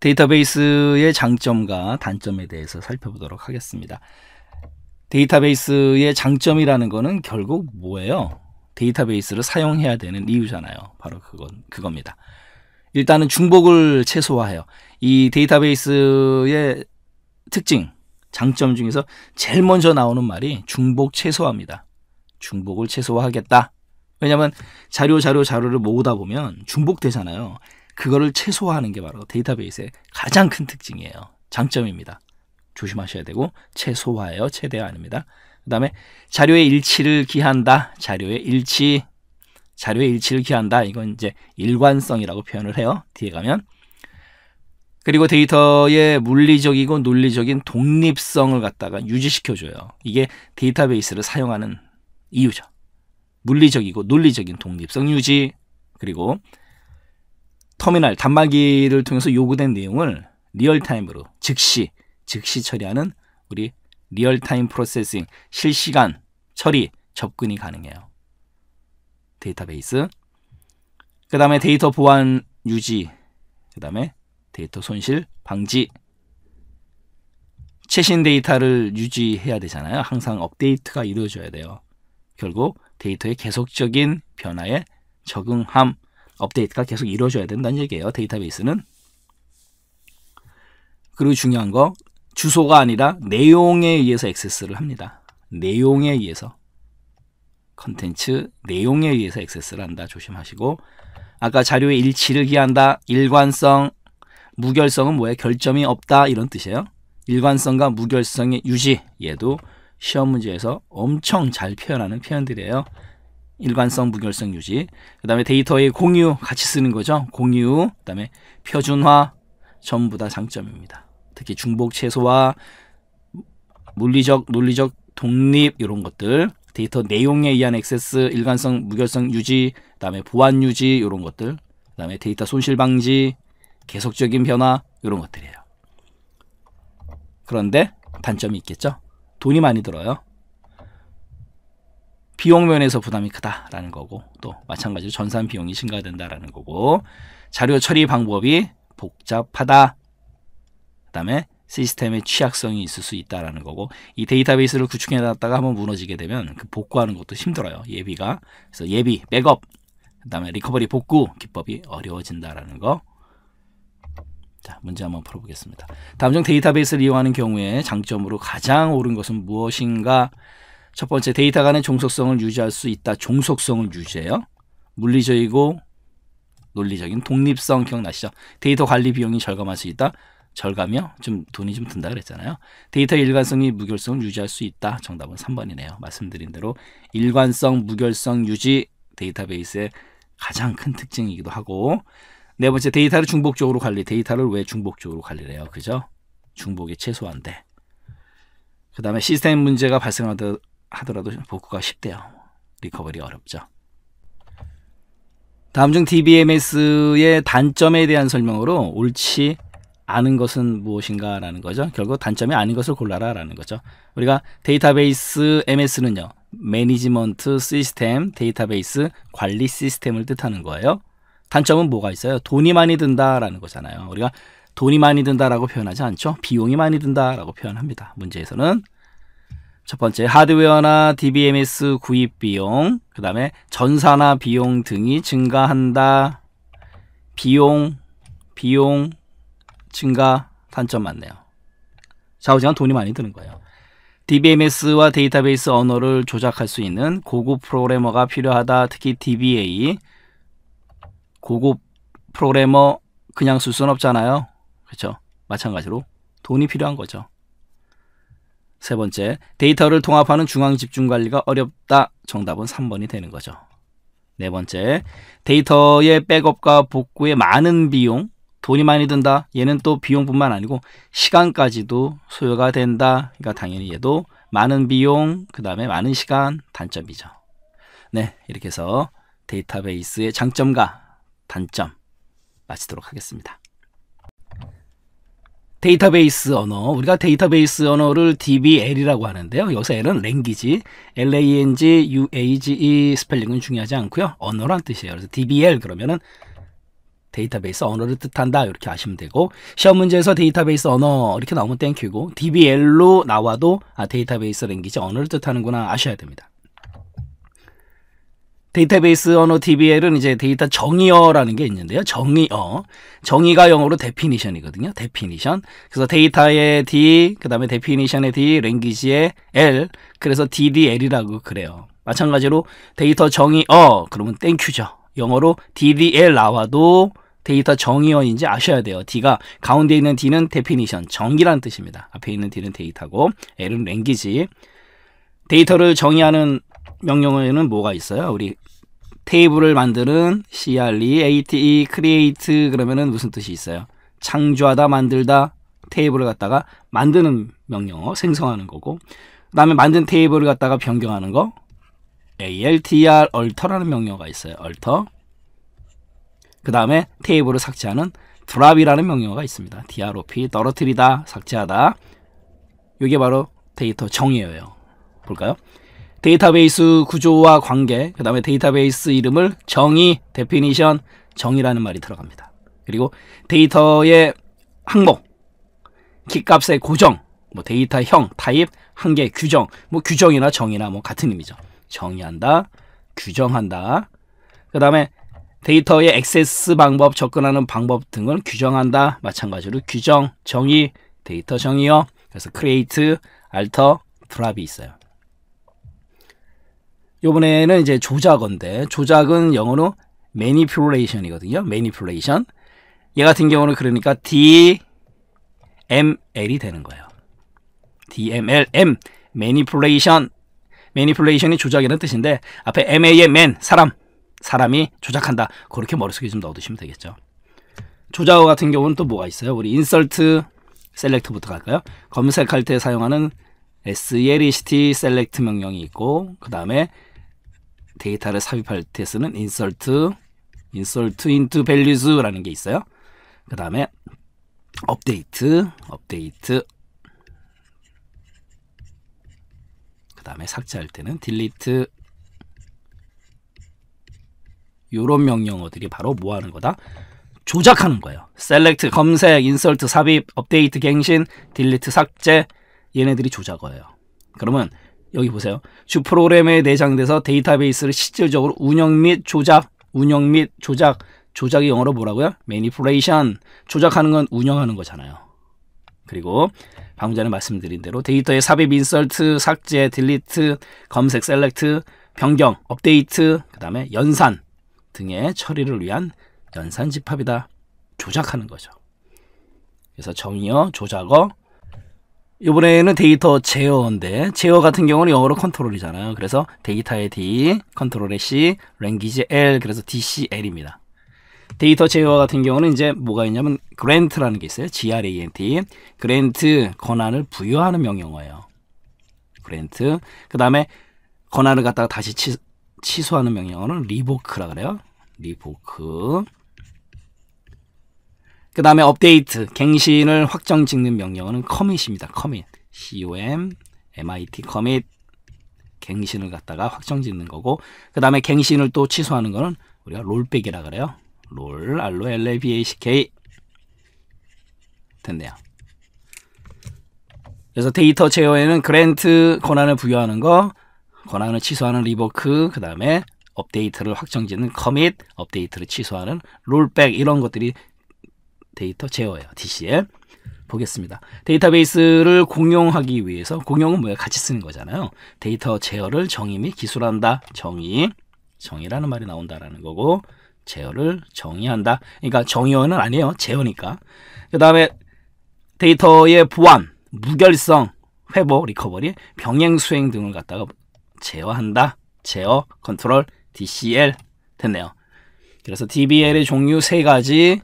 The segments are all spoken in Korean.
데이터베이스의 장점과 단점에 대해서 살펴보도록 하겠습니다. 데이터베이스의 장점이라는 거는 결국 뭐예요? 데이터베이스를 사용해야 되는 이유잖아요. 바로 그건 그겁니다. 일단은 중복을 최소화해요. 이 데이터베이스의 특징, 장점 중에서 제일 먼저 나오는 말이 중복 최소화입니다. 중복을 최소화하겠다. 왜냐하면 자료 자료 자료를 모으다 보면 중복되잖아요. 그거를 최소화하는 게 바로 데이터베이스의 가장 큰 특징이에요. 장점입니다. 조심하셔야 되고 최소화예요. 최대화 아닙니다. 그 다음에 자료의 일치를 기한다. 자료의 일치. 자료의 일치를 기한다. 이건 이제 일관성이라고 표현을 해요. 뒤에 가면. 그리고 데이터의 물리적이고 논리적인 독립성을 갖다가 유지시켜줘요. 이게 데이터베이스를 사용하는 이유죠. 물리적이고 논리적인 독립성 유지, 그리고 터미널 단말기를 통해서 요구된 내용을 리얼타임으로 즉시 즉시 처리하는 우리 리얼타임 프로세싱 실시간 처리 접근이 가능해요. 데이터베이스 그 다음에 데이터 보안 유지 그 다음에 데이터 손실 방지 최신 데이터를 유지해야 되잖아요. 항상 업데이트가 이루어져야 돼요. 결국 데이터의 계속적인 변화에 적응함 업데이트가 계속 이루어져야 된다는 얘기예요. 데이터베이스는. 그리고 중요한 거 주소가 아니라 내용에 의해서 액세스를 합니다. 내용에 의해서 컨텐츠 내용에 의해서 액세스를 한다. 조심하시고 아까 자료의 일치를 기한다. 일관성, 무결성은 뭐예요? 결점이 없다 이런 뜻이에요. 일관성과 무결성의 유지 얘도 시험 문제에서 엄청 잘 표현하는 표현들이에요. 일관성 무결성 유지 그 다음에 데이터의 공유 같이 쓰는 거죠 공유 그 다음에 표준화 전부 다 장점입니다 특히 중복 최소화 물리적 논리적 독립 이런 것들 데이터 내용에 의한 액세스 일관성 무결성 유지 그 다음에 보안 유지 이런 것들 그 다음에 데이터 손실 방지 계속적인 변화 이런 것들이에요 그런데 단점이 있겠죠 돈이 많이 들어요 비용 면에서 부담이 크다라는 거고 또 마찬가지로 전산 비용이 증가된다라는 거고 자료 처리 방법이 복잡하다. 그다음에 시스템의 취약성이 있을 수 있다라는 거고 이 데이터베이스를 구축해 놨다가 한번 무너지게 되면 그 복구하는 것도 힘들어요. 예비가. 그래서 예비, 백업, 그다음에 리커버리 복구 기법이 어려워진다라는 거. 자, 문제 한번 풀어보겠습니다. 다음 중 데이터베이스를 이용하는 경우에 장점으로 가장 옳은 것은 무엇인가? 첫 번째 데이터 간의 종속성을 유지할 수 있다. 종속성을 유지해요. 물리적이고 논리적인 독립성 기억나시죠? 데이터 관리 비용이 절감할 수 있다. 절감이요? 좀 돈이 좀 든다 그랬잖아요. 데이터 일관성이 무결성을 유지할 수 있다. 정답은 3번이네요. 말씀드린 대로 일관성, 무결성 유지 데이터베이스의 가장 큰 특징이기도 하고 네 번째 데이터를 중복적으로 관리. 데이터를 왜 중복적으로 관리래요 그죠? 중복이 최소한데. 그 다음에 시스템 문제가 발생하더라도 하더라도 복구가 쉽대요. 리커버리 어렵죠. 다음 중 DBMS의 단점에 대한 설명으로 옳지 않은 것은 무엇인가라는 거죠. 결국 단점이 아닌 것을 골라라라는 거죠. 우리가 데이터베이스 MS는요. 매니지먼트 시스템, 데이터베이스 관리 시스템을 뜻하는 거예요. 단점은 뭐가 있어요? 돈이 많이 든다라는 거잖아요. 우리가 돈이 많이 든다라고 표현하지 않죠. 비용이 많이 든다라고 표현합니다. 문제에서는 첫 번째 하드웨어나 DBMS 구입 비용, 그 다음에 전사나 비용 등이 증가한다. 비용, 비용, 증가, 단점 맞네요. 좌우지간 돈이 많이 드는 거예요. DBMS와 데이터베이스 언어를 조작할 수 있는 고급 프로그래머가 필요하다. 특히 DBA, 고급 프로그래머 그냥 쓸 수는 없잖아요. 그렇죠? 마찬가지로 돈이 필요한 거죠. 세 번째, 데이터를 통합하는 중앙 집중 관리가 어렵다. 정답은 3번이 되는 거죠. 네 번째, 데이터의 백업과 복구에 많은 비용, 돈이 많이 든다. 얘는 또 비용뿐만 아니고 시간까지도 소요가 된다. 그러니까 당연히 얘도 많은 비용, 그 다음에 많은 시간, 단점이죠. 네, 이렇게 해서 데이터베이스의 장점과 단점 마치도록 하겠습니다. 데이터베이스 언어, 우리가 데이터베이스 언어를 DBL이라고 하는데요. 여기 L은 랭귀지, L-A-N-G, U-A-G-E 스펠링은 중요하지 않고요. 언어란 뜻이에요. 그래서 DBL 그러면은 데이터베이스 언어를 뜻한다 이렇게 아시면 되고 시험 문제에서 데이터베이스 언어 이렇게 나오면 땡큐고 DBL로 나와도 아 데이터베이스 랭귀지 언어를 뜻하는구나 아셔야 됩니다. 데이터베이스 언어 DBL은 이제 데이터 정의어라는 게 있는데요. 정의어. 정의가 영어로 d 피니션이거든요 d 피니션 그래서 데이터의 D, 그 다음에 d 피니션의 D, 랭귀지의 L. 그래서 DDL이라고 그래요. 마찬가지로 데이터 정의어. 그러면 땡큐죠. 영어로 DDL 나와도 데이터 정의어인지 아셔야 돼요. D가 가운데 있는 D는 d 피니션 정의라는 뜻입니다. 앞에 있는 D는 데이터고 L은 랭귀지. 데이터를 정의하는 명령어에는 뭐가 있어요? 우리 테이블을 만드는 CRE, ATE, create 그러면은 무슨 뜻이 있어요? 창조하다, 만들다, 테이블을 갖다가 만드는 명령어, 생성하는 거고 그 다음에 만든 테이블을 갖다가 변경하는 거 altr, alter라는 명령어가 있어요. alter 그 다음에 테이블을 삭제하는 drop이라는 명령어가 있습니다. drop, 떨어뜨리다, 삭제하다 이게 바로 데이터 정의예요. 볼까요? 데이터베이스 구조와 관계, 그 다음에 데이터베이스 이름을 정의, 데피니션, 정의라는 말이 들어갑니다. 그리고 데이터의 항목, 기값의 고정, 뭐 데이터형, 타입, 한계, 규정, 뭐 규정이나 정의나 뭐 같은 의미죠. 정의한다, 규정한다. 그 다음에 데이터의 액세스 방법, 접근하는 방법 등을 규정한다. 마찬가지로 규정, 정의, 데이터 정의어, 그래서 크 r e a t e a l t 이 있어요. 요번에는 이제 조작어데 조작은 영어로 manipulation이거든요. manipulation. 얘 같은 경우는 그러니까 DML이 되는 거예요. DML, M, manipulation. manipulation이 조작이라는 뜻인데 앞에 m a m n 사람. 사람이 조작한다. 그렇게 머릿속에 좀 넣어두시면 되겠죠. 조작어 같은 경우는 또 뭐가 있어요? 우리 인설트 셀렉트부터 갈까요? 검색할 때 사용하는 SLECT e 셀렉트 명령이 있고 그 다음에 데이터를 삽입할 때 쓰는 insert, insert into values라는 게 있어요. 그 다음에 업데이트, 업데이트 그 다음에 삭제할 때는 delete 이런 명령어들이 바로 뭐 하는 거다? 조작하는 거예요. 셀렉트, 검색, 인설트, 삽입, 업데이트, 갱신, 딜리트, 삭제 얘네들이 조작어예요. 그러면 여기 보세요. 주 프로그램에 내장돼서 데이터베이스를 실질적으로 운영 및 조작, 운영 및 조작, 조작이 영어로 뭐라고요? manipulation. 조작하는 건 운영하는 거잖아요. 그리고 방금 전에 말씀드린 대로 데이터의 삽입, 인설트, 삭제, 딜리트, 검색, 셀렉트, 변경, 업데이트, 그 다음에 연산 등의 처리를 위한 연산 집합이다. 조작하는 거죠. 그래서 정의어, 조작어, 이번에는 데이터 제어인데 제어 같은 경우는 영어로 컨트롤이잖아요. 그래서 데이터의 D, 컨트롤의 C, 랭귀지 L, 그래서 DCL입니다. 데이터 제어 같은 경우는 이제 뭐가 있냐면 grant라는 게 있어요. grant, grant 권한을 부여하는 명령어예요. grant. 그 다음에 권한을 갖다가 다시 취, 소하는 명령어는 revoke라 그래요. revoke. 그 다음에 업데이트, 갱신을 확정 짓는 명령어는 commit입니다. commit. com, mit, commit. 갱신을 갖다가 확정 짓는 거고 그 다음에 갱신을 또 취소하는 거는 우리가 롤백이라 그래요. 롤, 알로, laback 됐네요. 그래서 데이터 제어에는 그랜트 권한을 부여하는 거, 권한을 취소하는 리버크, 그 다음에 업데이트를 확정짓는 커밋, 업데이트를 취소하는 롤백 이런 것들이 데이터 제어예요. DCL. 보겠습니다. 데이터베이스를 공용하기 위해서 공용은 뭐야? 같이 쓰는 거잖아요. 데이터 제어를 정의 및 기술한다. 정의. 정의라는 말이 나온다라는 거고 제어를 정의한다. 그러니까 정의어는 아니에요. 제어니까. 그다음에 데이터의 보안, 무결성, 회복, 리커버리, 병행 수행 등을 갖다가 제어한다. 제어, 컨트롤, DCL 됐네요. 그래서 DBL의 종류 세 가지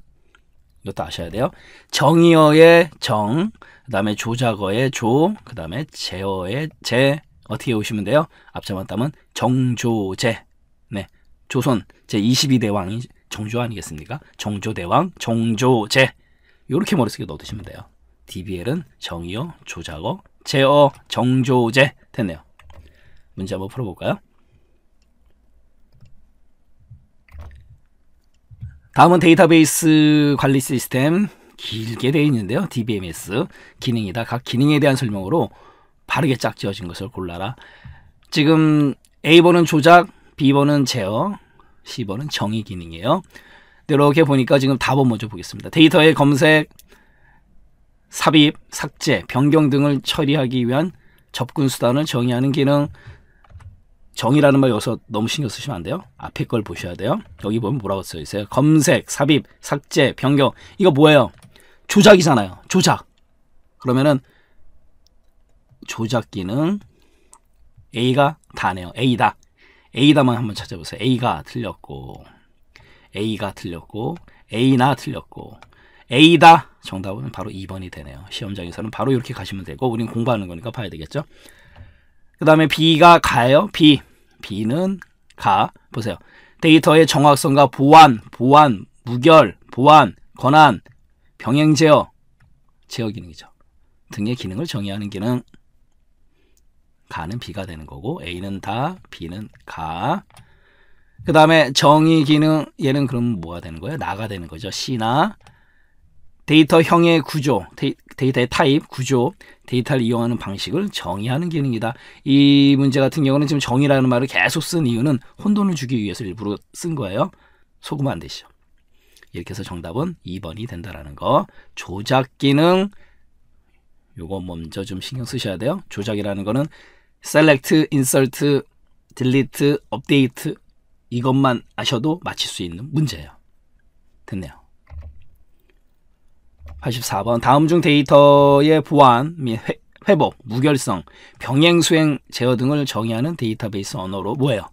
이것도 아셔야 돼요. 정의어의 정, 그 다음에 조작어의 조, 그 다음에 제어의 제, 어떻게 오시면 돼요? 앞자만 따면 정조제. 네. 조선 제22대 왕이 정조 아니겠습니까? 정조대왕, 정조제. 요렇게 머릿속에 넣어두시면 돼요. DBL은 정의어, 조작어, 제어, 정조제. 됐네요. 문제 한번 풀어볼까요? 다음은 데이터베이스 관리 시스템 길게 되어 있는데요. DBMS 기능이다. 각 기능에 대한 설명으로 바르게 짝지어진 것을 골라라. 지금 A번은 조작, B번은 제어, C번은 정의 기능이에요. 이렇게 보니까 지금 답을 먼저 보겠습니다. 데이터의 검색, 삽입, 삭제, 변경 등을 처리하기 위한 접근 수단을 정의하는 기능, 정이라는말 여기서 너무 신경 쓰시면 안 돼요. 앞에 걸 보셔야 돼요. 여기 보면 뭐라고 써 있어요? 검색, 삽입, 삭제, 변경. 이거 뭐예요? 조작이잖아요. 조작. 그러면은 조작 기능 A가 다네요. A다. A다만 한번 찾아보세요. A가 틀렸고 A가 틀렸고 A나 틀렸고 A다 정답은 바로 2번이 되네요. 시험장에서는 바로 이렇게 가시면 되고 우린 공부하는 거니까 봐야 되겠죠. 그 다음에 B가 가요. B. B는 가. 보세요. 데이터의 정확성과 보완, 보완, 무결, 보완, 권한, 병행 제어, 제어 기능이죠. 등의 기능을 정의하는 기능. 가는 B가 되는 거고 A는 다, B는 가. 그 다음에 정의 기능 얘는 그럼 뭐가 되는 거예요? 나가 되는 거죠. C나 데이터형의 구조, 데이, 터의 타입, 구조, 데이터를 이용하는 방식을 정의하는 기능이다. 이 문제 같은 경우는 지금 정의라는 말을 계속 쓴 이유는 혼돈을 주기 위해서 일부러 쓴 거예요. 속으면 안 되시죠. 이렇게 해서 정답은 2번이 된다라는 거. 조작 기능 요거 먼저 좀 신경 쓰셔야 돼요. 조작이라는 거는 select, insert, delete, update 이것만 아셔도 맞힐 수 있는 문제예요. 됐네요. 84번 다음 중 데이터의 보안 및 회, 복 무결성, 병행 수행 제어 등을 정의하는 데이터베이스 언어로 뭐예요?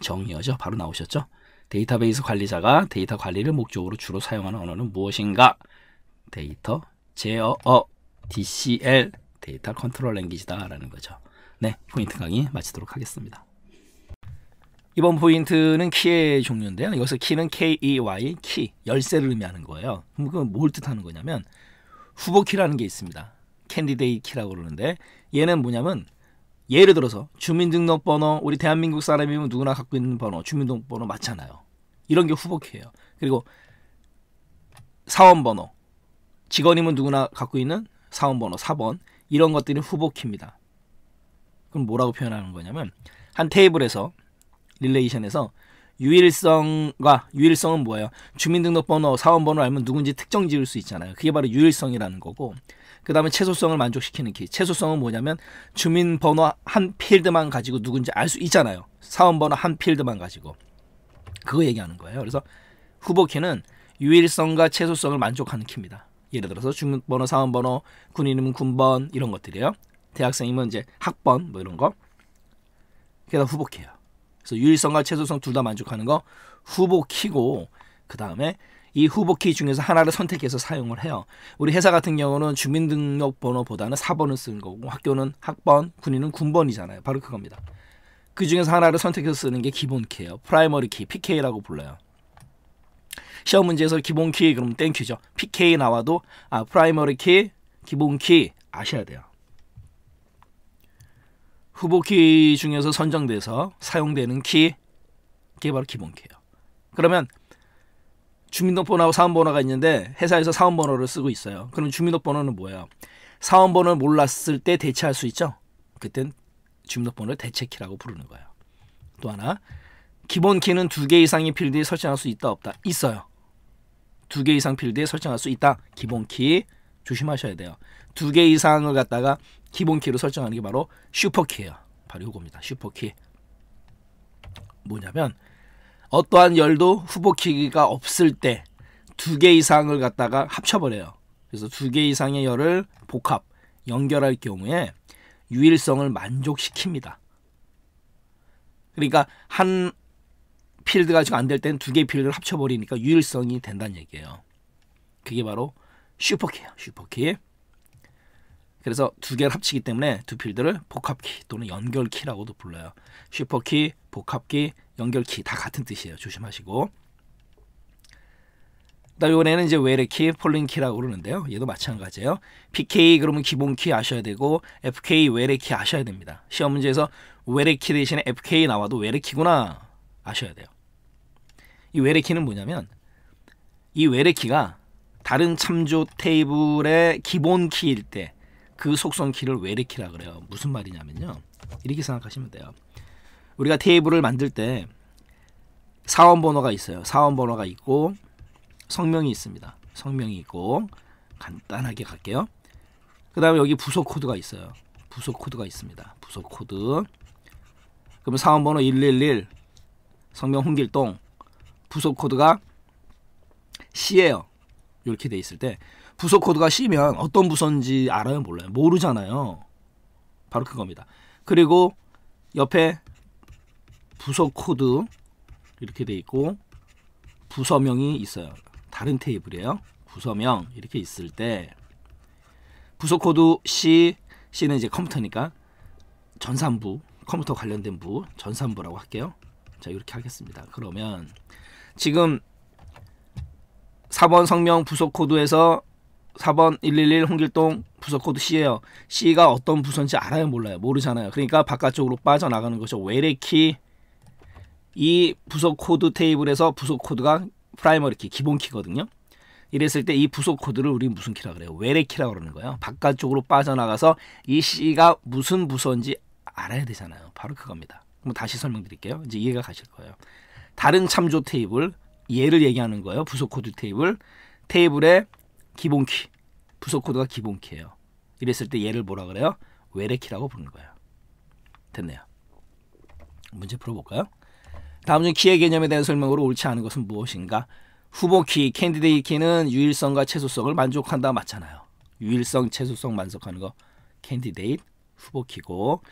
정의어죠. 바로 나오셨죠? 데이터베이스 관리자가 데이터 관리를 목적으로 주로 사용하는 언어는 무엇인가? 데이터 제어 어 DCL 데이터 컨트롤 랭귀지다라는 거죠. 네, 포인트 강의 마치도록 하겠습니다. 이번 포인트는 키의 종류인데요. 여기서 키는 K-E-Y, 키, 열쇠를 의미하는 거예요. 그럼 그건 뭘 뜻하는 거냐면 후보키라는 게 있습니다. 캔디데이 키라고 그러는데 얘는 뭐냐면 예를 들어서 주민등록번호 우리 대한민국 사람이면 누구나 갖고 있는 번호 주민등록번호 맞잖아요. 이런 게 후보키예요. 그리고 사원번호 직원이면 누구나 갖고 있는 사원번호 4번 이런 것들이 후보키입니다. 그럼 뭐라고 표현하는 거냐면 한 테이블에서 릴레이션에서 유일성과 유일성은 뭐예요? 주민등록번호, 사원번호 알면 누군지 특정 지을 수 있잖아요. 그게 바로 유일성이라는 거고. 그 다음에 최소성을 만족시키는 키. 최소성은 뭐냐면 주민번호 한 필드만 가지고 누군지 알 수 있잖아요. 사원번호 한 필드만 가지고. 그거 얘기하는 거예요. 그래서 후보키는 유일성과 최소성을 만족하는 키입니다. 예를 들어서 주민번호, 사원번호, 군인이면 군번 이런 것들이에요. 대학생이면 이제 학번 뭐 이런 거. 게다가 후보키예요. 그래서 유일성과 최소성 둘 다 만족하는 거 후보 키고 그 다음에 이 후보 키 중에서 하나를 선택해서 사용을 해요. 우리 회사 같은 경우는 주민등록번호보다는 4번을 쓰는 거고 학교는 학번, 군인은 군번이잖아요. 바로 그겁니다. 그 중에서 하나를 선택해서 쓰는 게 기본 키예요. 프라이머리 키, PK라고 불러요. 시험 문제에서 기본 키그럼 땡큐죠. PK 나와도 아 프라이머리 키, 기본 키 아셔야 돼요. 후보키 중에서 선정돼서 사용되는 키 그게 바로 기본키예요. 그러면 주민등록번호하고 사원번호가 있는데 회사에서 사원번호를 쓰고 있어요. 그럼 주민등록번호는 뭐예요? 사원번호를 몰랐을 때 대체할 수 있죠. 그땐 주민등록번호를 대체키라고 부르는 거예요. 또 하나 기본키는 두 개 이상의 필드에 설정할 수 있다 없다 있어요. 두 개 이상 필드에 설정할 수 있다. 기본키 조심하셔야 돼요. 두 개 이상을 갖다가 기본키로 설정하는 게 바로 슈퍼키예요. 바로 이겁니다. 슈퍼키. 뭐냐면 어떠한 열도 후보키가 없을 때 두 개 이상을 갖다가 합쳐버려요. 그래서 두 개 이상의 열을 복합, 연결할 경우에 유일성을 만족시킵니다. 그러니까 한 필드가 지금 안될 때는 두 개의 필드를 합쳐버리니까 유일성이 된다는 얘기예요. 그게 바로 슈퍼키예요. 슈퍼키. 그래서 두 개를 합치기 때문에 두 필드를 복합키 또는 연결키라고도 불러요. 슈퍼키, 복합키, 연결키 다 같은 뜻이에요. 조심하시고. 그다음 이번에는 이제 외래키, 폴링키라고 그러는데요. 얘도 마찬가지예요. PK 그러면 기본키 아셔야 되고 FK 외래키 아셔야 됩니다. 시험 문제에서 외래키 대신에 FK 나와도 외래키구나 아셔야 돼요. 이 외래키는 뭐냐면 이 외래키가 다른 참조 테이블의 기본 키일 때 그 속성 키를 외래키라 그래요. 무슨 말이냐면요. 이렇게 생각하시면 돼요. 우리가 테이블을 만들 때 사원 번호가 있어요. 사원 번호가 있고 성명이 있습니다. 성명이 있고 간단하게 갈게요. 그 다음에 여기 부속 코드가 있어요. 부속 코드가 있습니다. 부속 코드. 그럼 사원 번호 111 성명 홍길동 부속 코드가 C예요. 이렇게 돼 있을 때 부서 코드가 C면 어떤 부서인지 알아요 몰라요 모르잖아요 바로 그겁니다 그리고 옆에 부서 코드 이렇게 돼 있고 부서명이 있어요 다른 테이블이에요 부서명 이렇게 있을 때 부서 코드 C C는 이제 컴퓨터니까 전산부 컴퓨터 관련된 부 전산부라고 할게요 자 이렇게 하겠습니다 그러면 지금 4번 성명 부속 코드에서 4번 111 홍길동 부속 코드 C예요. C가 어떤 부서인지 알아요, 몰라요? 모르잖아요. 그러니까 바깥쪽으로 빠져나가는 것이죠. 외래키 이 부속 코드 테이블에서 부속 코드가 프라이머리 키, 기본 키거든요. 이랬을 때 이 부속 코드를 우리 무슨 키라 그래요? 외래키라고 그러는 거예요. 바깥쪽으로 빠져나가서 이 C가 무슨 부서인지 알아야 되잖아요. 바로 그겁니다. 그럼 다시 설명드릴게요. 이제 이해가 가실 거예요. 다른 참조 테이블 얘를 얘기하는 거예요. 부속 코드 테이블. 테이블의 기본 키. 부속 코드가 기본 키예요. 이랬을 때 얘를 뭐라 그래요? 외래 키라고 부르는 거예요. 됐네요. 문제 풀어볼까요? 다음 중 키의 개념에 대한 설명으로 옳지 않은 것은 무엇인가? 후보 키, 캔디데이 키는 유일성과 최소성을 만족한다 맞잖아요. 유일성, 최소성 만족하는 거 캔디데이 후보 키고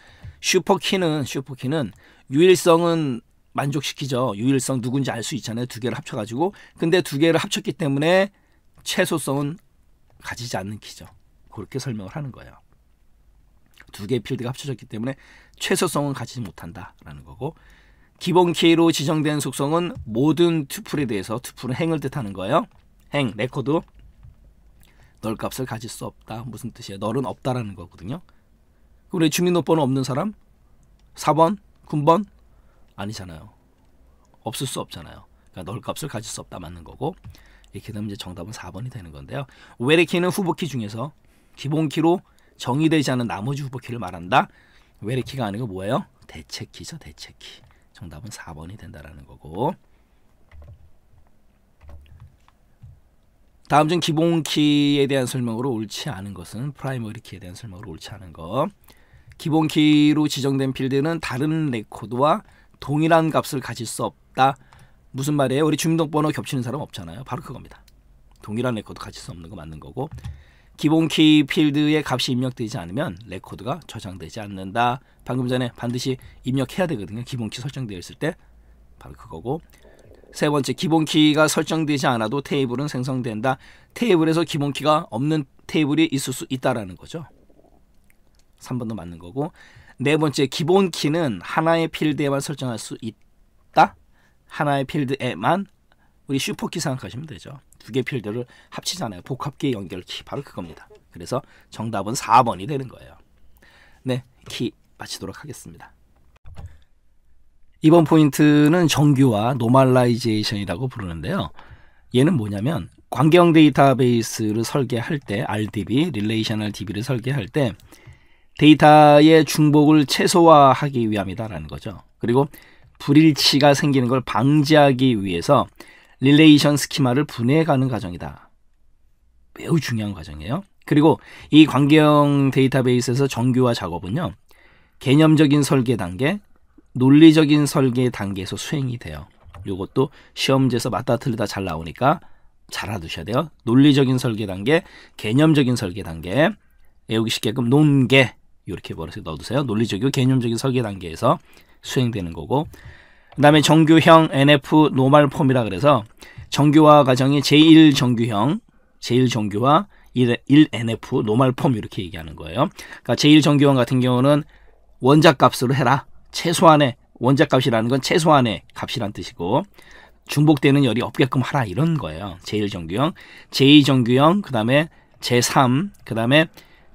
슈퍼 키는 슈퍼 키는 유일성은 만족시키죠. 유일성 누군지 알 수 있잖아요. 두 개를 합쳐가지고. 근데 두 개를 합쳤기 때문에 최소성은 가지지 않는 키죠. 그렇게 설명을 하는 거예요. 두 개의 필드가 합쳐졌기 때문에 최소성은 가지지 못한다라는 거고 기본 키로 지정된 속성은 모든 투플에 대해서 투플은 행을 뜻하는 거예요. 행, 레코드 널 값을 가질 수 없다. 무슨 뜻이에요? 널은 없다라는 거거든요. 우리 주민등록번호 없는 사람? 4번, 9번, 아니잖아요. 없을 수 없잖아요. 그러니까 넣을 값을 가질 수 없다 맞는 거고 이렇게 되면 이제 정답은 4번이 되는 건데요. 외래키는 후보키 중에서 기본키로 정의되지 않은 나머지 후보키를 말한다. 외래키가 아니고 뭐예요? 대체키죠. 대체키. 정답은 4번이 된다라는 거고 다음 중 기본키에 대한 설명으로 옳지 않은 것은 프라이머리 키에 대한 설명으로 옳지 않은 것. 기본키로 지정된 필드는 다른 레코드와 동일한 값을 가질 수 없다. 무슨 말이에요? 우리 주민등록번호 겹치는 사람 없잖아요. 바로 그겁니다. 동일한 레코드 가질 수 없는 거 맞는 거고 기본키 필드에 값이 입력되지 않으면 레코드가 저장되지 않는다. 방금 전에 반드시 입력해야 되거든요. 기본키 설정되어 있을 때 바로 그거고 세 번째 기본키가 설정되지 않아도 테이블은 생성된다. 테이블에서 기본키가 없는 테이블이 있을 수 있다라는 거죠. 3번도 맞는 거고 네 번째 기본 키는 하나의 필드에만 설정할 수 있다. 하나의 필드에만 우리 슈퍼키 생각하시면 되죠. 두 개 필드를 합치잖아요. 복합키 연결키 바로 그겁니다. 그래서 정답은 4번이 되는 거예요. 네, 키 마치도록 하겠습니다. 이번 포인트는 정규와 노멀라이제이션이라고 부르는데요. 얘는 뭐냐면 관경 데이터베이스를 설계할 때 RDB, 릴레이셔널 DB를 설계할 때 데이터의 중복을 최소화하기 위함이다라는 거죠. 그리고 불일치가 생기는 걸 방지하기 위해서 릴레이션 스키마를 분해해가는 과정이다. 매우 중요한 과정이에요. 그리고 이 관계형 데이터베이스에서 정규화 작업은요. 개념적인 설계 단계, 논리적인 설계 단계에서 수행이 돼요. 이것도 시험지에서 맞다 틀리다 잘 나오니까 잘 알아두셔야 돼요. 논리적인 설계 단계, 개념적인 설계 단계, 외우기 쉽게끔 논계, 이렇게 머릿속에 넣어두세요. 논리적이고 개념적인 설계 단계에서 수행되는 거고 그 다음에 정규형 NF 노말 폼이라 그래서 정규화 과정이 제1정규형, 제1정규화, 1NF 노말 폼 이렇게 얘기하는 거예요. 그러니까 제1정규형 같은 경우는 원자값으로 해라. 최소한의 원자값이라는건 최소한의 값이란 뜻이고 중복되는 열이 없게끔 하라 이런 거예요. 제1정규형, 제2정규형, 그 다음에 제3, 그 다음에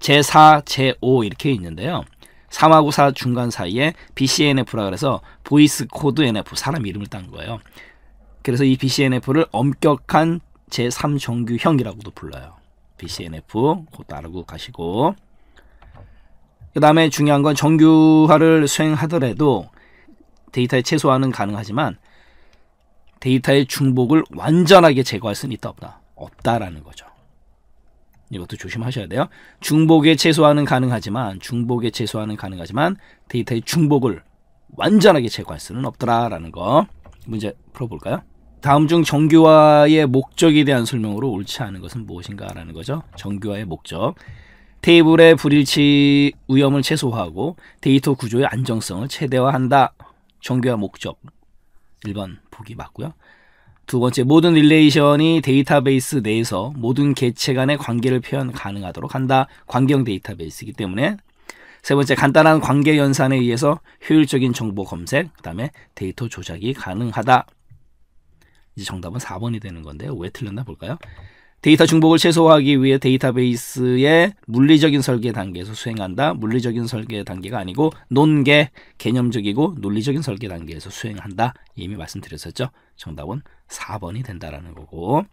제4, 제5 이렇게 있는데요. 3하고 4 중간 사이에 BCNF라 그래서 보이스 코드 NF 사람 이름을 딴 거예요. 그래서 이 BCNF를 엄격한 제3 정규형이라고도 불러요. BCNF 그것도 알고 가시고 그 다음에 중요한 건 정규화를 수행하더라도 데이터의 최소화는 가능하지만 데이터의 중복을 완전하게 제거할 수는 있다 없다 없다라는 거죠. 이것도 조심하셔야 돼요. 중복의 최소화는 가능하지만 중복의 최소화는 가능하지만 데이터의 중복을 완전하게 제거할 수는 없더라라는 거 문제 풀어볼까요? 다음 중 정규화의 목적에 대한 설명으로 옳지 않은 것은 무엇인가라는 거죠. 정규화의 목적. 테이블의 불일치 위험을 최소화하고 데이터 구조의 안정성을 최대화한다. 정규화 목적. 1번 보기 맞고요. 두 번째, 모든 릴레이션이 데이터베이스 내에서 모든 개체 간의 관계를 표현 가능하도록 한다. 관경 데이터베이스이기 때문에 세 번째, 간단한 관계 연산에 의해서 효율적인 정보 검색, 그 다음에 데이터 조작이 가능하다. 이제 정답은 4번이 되는 건데요. 왜 틀렸나 볼까요? 데이터 중복을 최소화하기 위해 데이터베이스의 물리적인 설계 단계에서 수행한다. 물리적인 설계 단계가 아니고 논계 개념적이고 논리적인 설계 단계에서 수행한다. 이미 말씀드렸었죠. 정답은 4번이 된다라는 거고.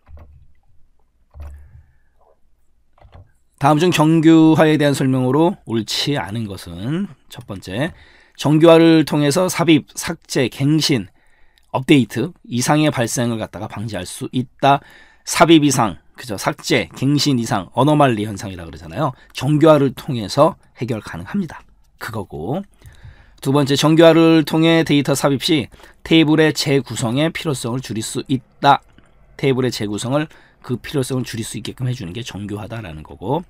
다음 중 정규화에 대한 설명으로 옳지 않은 것은 첫 번째, 정규화를 통해서 삽입, 삭제, 갱신, 업데이트 이상의 발생을 갖다가 방지할 수 있다. 삽입 이상, 그죠 삭제, 갱신 이상, 어너말리 현상이라 그러잖아요. 정교화를 통해서 해결 가능합니다. 그거고 두 번째 정교화를 통해 데이터 삽입 시 테이블의 재구성의 필요성을 줄일 수 있다. 테이블의 재구성을 그 필요성을 줄일 수 있게끔 해주는 게 정교하다라는 거고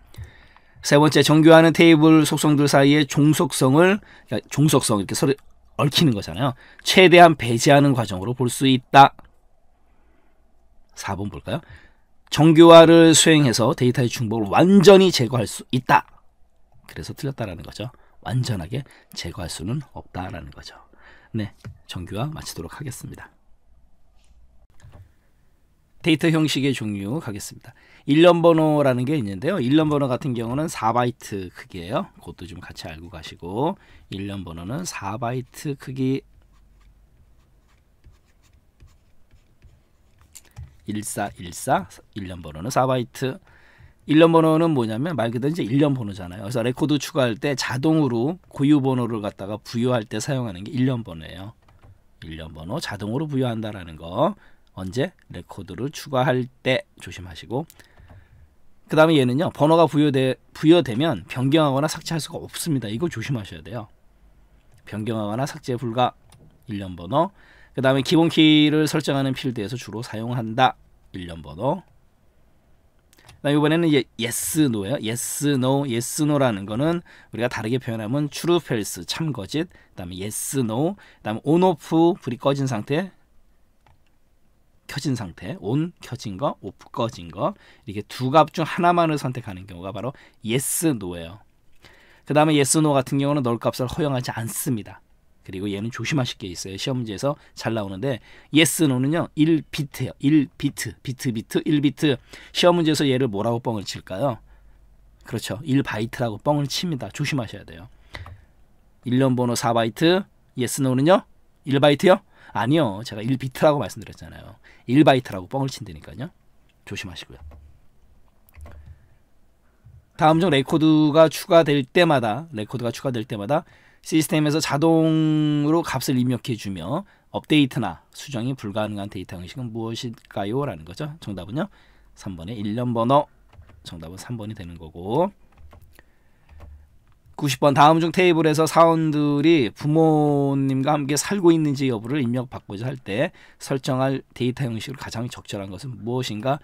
세 번째 정교화는 테이블 속성들 사이의 종속성을 그러니까 종속성 이렇게 서로 얽히는 거잖아요. 최대한 배제하는 과정으로 볼 수 있다. 4번 볼까요? 정교화를 수행해서 데이터의 중복을 완전히 제거할 수 있다. 그래서 틀렸다라는 거죠. 완전하게 제거할 수는 없다라는 거죠. 네, 정규화 마치도록 하겠습니다. 데이터 형식의 종류 가겠습니다. 1년 번호라는 게 있는데요. 1년 번호 같은 경우는 4바이트 크기예요. 그것도 좀 같이 알고 가시고 1년 번호는 4바이트 크기 1414 1년 번호는 4바이트 1년 번호는 뭐냐면 말 그대로 이제 1년 번호잖아요. 그래서 레코드 추가할 때 자동으로 고유 번호를 갖다가 부여할 때 사용하는 게 1년 번호예요. 1년 번호 자동으로 부여한다라는 거. 언제 레코드를 추가할 때 조심하시고 그 다음에 얘는요 번호가 부여되, 부여되면 변경하거나 삭제할 수가 없습니다 이거 조심하셔야 돼요 변경하거나 삭제 불가 1년 번호 그 다음에 기본키를 설정하는 필드에서 주로 사용한다 1년 번호. 그 이번에는 yes, no예요. yes, no, yes, no라는 거는 우리가 다르게 표현하면 true, false, 참, 거짓, 그 다음에 yes, no, 그다음 on, off, 불이 꺼진 상태, 켜진 상태, on 켜진 거, off 꺼진 거 이렇게 두 값 중 하나만을 선택하는 경우가 바로 yes, no예요. 그 다음에 yes, no 같은 경우는 널 값을 허용하지 않습니다. 그리고 얘는 조심하실 게 있어요. 시험 문제에서 잘 나오는데 yes, no는요. 1비트예요. 1비트, 비트, 비트, 1비트. 시험 문제에서 얘를 뭐라고 뻥을 칠까요? 그렇죠. 1바이트라고 뻥을 칩니다. 조심하셔야 돼요. 1년 번호 4바이트, yes, no는요? 1바이트요? 아니요. 제가 1비트라고 말씀드렸잖아요. 1바이트라고 뻥을 친다니까요. 조심하시고요. 다음 중 레코드가 추가될 때마다 레코드가 추가될 때마다 시스템에서 자동으로 값을 입력해주며 업데이트나 수정이 불가능한 데이터 형식은 무엇일까요? 라는 거죠. 정답은요. 3번의 1년 번호. 정답은 3번이 되는 거고 90번 다음 중 테이블에서 사원들이 부모님과 함께 살고 있는지 여부를 입력받고자 할 때 설정할 데이터 형식으로 가장 적절한 것은 무엇인가?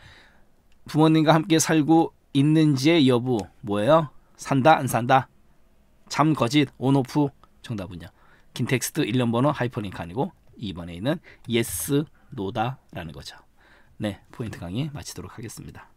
부모님과 함께 살고 있는지의 여부 뭐예요? 산다 안 산다? 잠거짓 온오프 정답은요. 긴 텍스트 1년 번호 하이퍼링크 아니고 2번에 있는 yes, 다라는 거죠. 네, 포인트 강의 마치도록 하겠습니다.